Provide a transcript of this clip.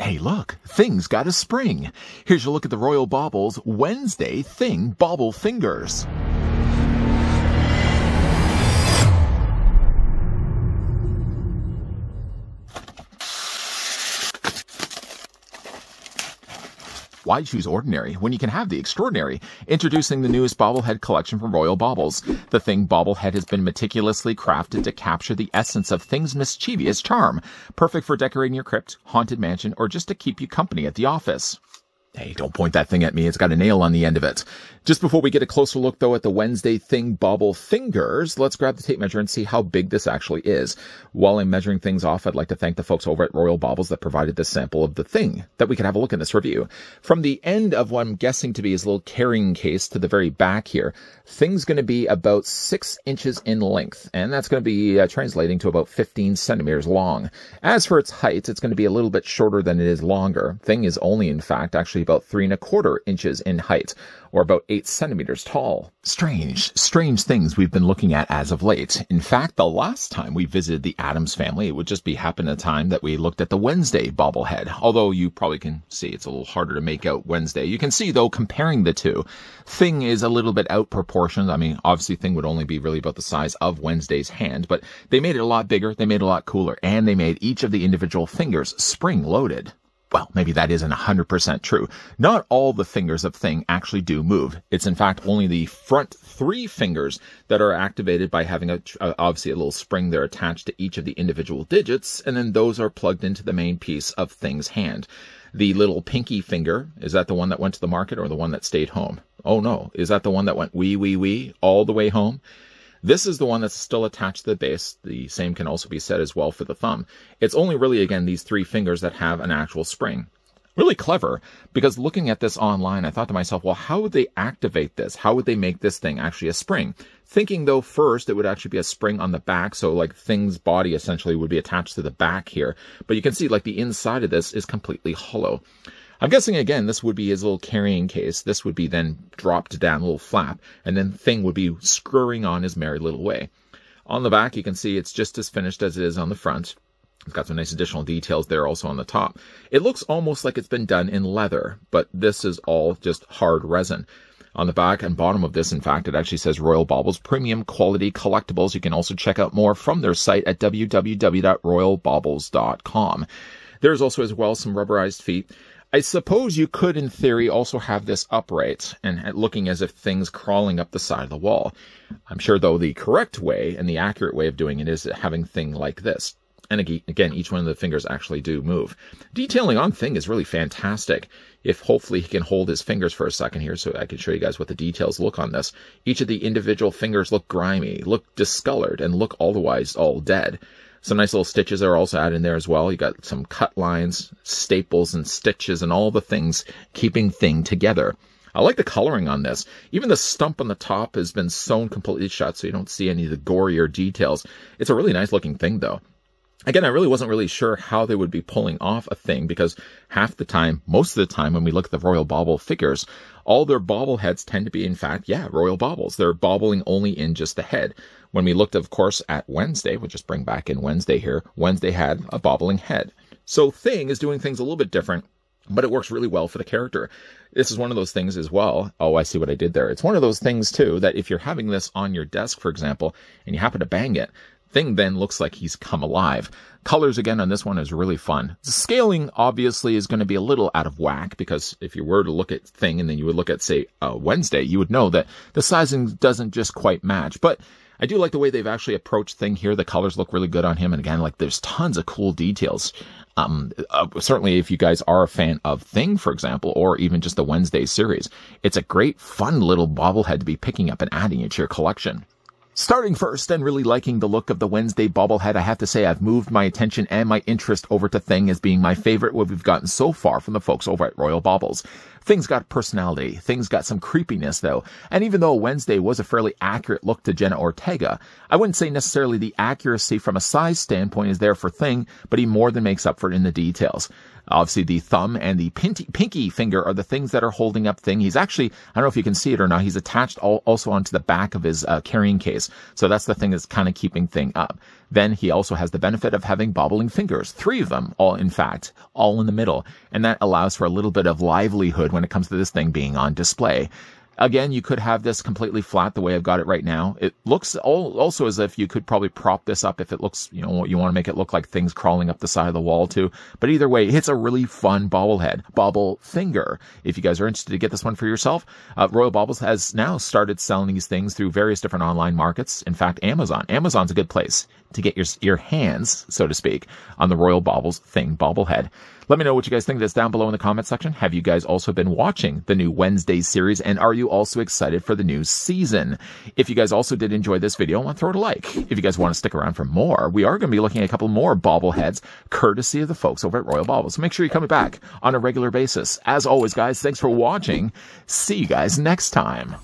Hey, look, Thing's got a spring. Here's a look at the Royal Bobbles Wednesday Thing Bobble Fingers. Why choose ordinary when you can have the extraordinary? Introducing the newest bobblehead collection from Royal Bobbles. The Thing bobblehead has been meticulously crafted to capture the essence of Thing's mischievous charm, perfect for decorating your crypt, haunted mansion, or just to keep you company at the office. Hey, don't point that thing at me. It's got a nail on the end of it. Just before we get a closer look though at the Wednesday thing bobble fingers, let's grab the tape measure and see how big this actually is. While I'm measuring things off, I'd like to thank the folks over at Royal Bobbles that provided this sample of the thing that we could have a look in this review. From the end of what I'm guessing to be his little carrying case to the very back here, thing's going to be about six inches in length, and that's going to be uh, translating to about 15 centimeters long. As for its height, it's going to be a little bit shorter than it is longer. Thing is only, in fact, actually actually about three and a quarter inches in height, or about eight centimeters tall. Strange, strange things we've been looking at as of late. In fact, the last time we visited the Adams family, it would just be happen a time that we looked at the Wednesday bobblehead. Although you probably can see it's a little harder to make out Wednesday. You can see though, comparing the two, Thing is a little bit out proportioned. I mean, obviously Thing would only be really about the size of Wednesday's hand, but they made it a lot bigger, they made it a lot cooler, and they made each of the individual fingers spring loaded well, maybe that isn't 100% true. Not all the fingers of thing actually do move. It's in fact only the front three fingers that are activated by having a, uh, obviously a little spring there attached to each of the individual digits. And then those are plugged into the main piece of thing's hand. The little pinky finger, is that the one that went to the market or the one that stayed home? Oh no, is that the one that went wee, wee, wee all the way home? This is the one that's still attached to the base. The same can also be said as well for the thumb. It's only really, again, these three fingers that have an actual spring. Really clever, because looking at this online, I thought to myself, well, how would they activate this? How would they make this thing actually a spring? Thinking though first it would actually be a spring on the back, so like thing's body essentially would be attached to the back here. But you can see like the inside of this is completely hollow. I'm guessing again, this would be his little carrying case. This would be then dropped down, a little flap, and then Thing would be screwing on his merry little way. On the back, you can see it's just as finished as it is on the front. It's got some nice additional details there also on the top. It looks almost like it's been done in leather, but this is all just hard resin. On the back and bottom of this, in fact, it actually says Royal Baubles Premium Quality Collectibles. You can also check out more from their site at www.royalbaubles.com. There's also as well some rubberized feet. I suppose you could, in theory, also have this upright and looking as if things crawling up the side of the wall. I'm sure, though, the correct way and the accurate way of doing it is having thing like this. And again, each one of the fingers actually do move. Detailing on thing is really fantastic. If hopefully he can hold his fingers for a second here so I can show you guys what the details look on this. Each of the individual fingers look grimy, look discolored, and look otherwise all dead. Some nice little stitches are also added in there as well. You got some cut lines, staples, and stitches, and all the things keeping thing together. I like the coloring on this. Even the stump on the top has been sewn completely shut, so you don't see any of the gorier details. It's a really nice looking thing, though. Again, I really wasn't really sure how they would be pulling off a thing because half the time, most of the time, when we look at the Royal Bobble figures, all their bobble heads tend to be, in fact, yeah, Royal Bobbles. They're bobbling only in just the head. When we looked, of course, at Wednesday, we'll just bring back in Wednesday here, Wednesday had a bobbling head. So Thing is doing things a little bit different but it works really well for the character. This is one of those things as well. Oh, I see what I did there. It's one of those things too that if you're having this on your desk, for example, and you happen to bang it, thing then looks like he's come alive. Colors again on this one is really fun. The scaling obviously is going to be a little out of whack because if you were to look at thing and then you would look at say uh, Wednesday, you would know that the sizing doesn't just quite match, but I do like the way they've actually approached thing here. The colors look really good on him, and again, like there's tons of cool details. Um, uh, certainly, if you guys are a fan of Thing, for example, or even just the Wednesday series, it's a great, fun little bobblehead to be picking up and adding to your collection. Starting first and really liking the look of the Wednesday bobblehead, I have to say I've moved my attention and my interest over to Thing as being my favorite what we've gotten so far from the folks over at Royal Bobbles. Things got personality. Things got some creepiness, though. And even though Wednesday was a fairly accurate look to Jenna Ortega, I wouldn't say necessarily the accuracy from a size standpoint is there for Thing, but he more than makes up for it in the details. Obviously, the thumb and the pinky finger are the things that are holding up Thing. He's actually, I don't know if you can see it or not, he's attached also onto the back of his uh, carrying case. So that's the thing that's kind of keeping Thing up. Then he also has the benefit of having bobbling fingers, three of them, all in fact, all in the middle. And that allows for a little bit of livelihood good when it comes to this thing being on display. Again, you could have this completely flat the way I've got it right now. It looks also as if you could probably prop this up if it looks, you know, you want to make it look like things crawling up the side of the wall too. But either way, it's a really fun bobblehead, bobble finger. If you guys are interested to get this one for yourself, uh, Royal Bobbles has now started selling these things through various different online markets. In fact, Amazon. Amazon's a good place to get your, your hands, so to speak, on the Royal Bobbles thing bobblehead. Let me know what you guys think of this down below in the comment section. Have you guys also been watching the new Wednesday series? And are you also excited for the new season? If you guys also did enjoy this video, want to throw it a like. If you guys want to stick around for more, we are going to be looking at a couple more bobbleheads courtesy of the folks over at Royal Bobble. So make sure you come back on a regular basis. As always, guys, thanks for watching. See you guys next time.